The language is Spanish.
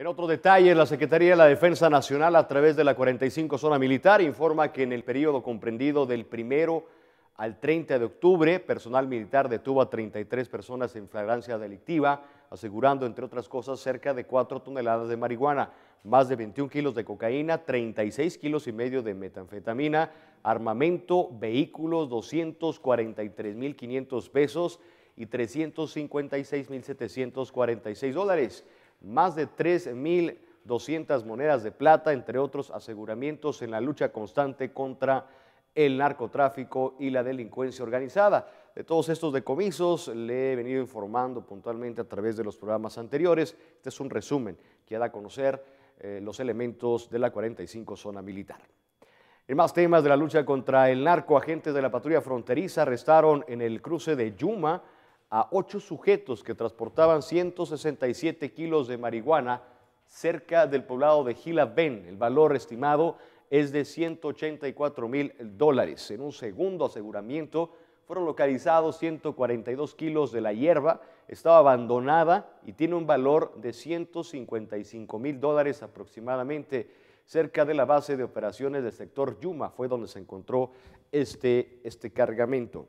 En otro detalle, la Secretaría de la Defensa Nacional, a través de la 45 Zona Militar, informa que en el periodo comprendido del 1 al 30 de octubre, personal militar detuvo a 33 personas en flagrancia delictiva, asegurando, entre otras cosas, cerca de 4 toneladas de marihuana, más de 21 kilos de cocaína, 36 kilos y medio de metanfetamina, armamento, vehículos, 243.500 pesos y 356.746 dólares más de 3.200 monedas de plata, entre otros aseguramientos en la lucha constante contra el narcotráfico y la delincuencia organizada. De todos estos decomisos le he venido informando puntualmente a través de los programas anteriores. Este es un resumen que da a conocer eh, los elementos de la 45 Zona Militar. En más temas de la lucha contra el narco, agentes de la patrulla fronteriza arrestaron en el cruce de Yuma a ocho sujetos que transportaban 167 kilos de marihuana cerca del poblado de Gila Ben. El valor estimado es de 184 mil dólares. En un segundo aseguramiento fueron localizados 142 kilos de la hierba, estaba abandonada y tiene un valor de 155 mil dólares aproximadamente. Cerca de la base de operaciones del sector Yuma fue donde se encontró este, este cargamento.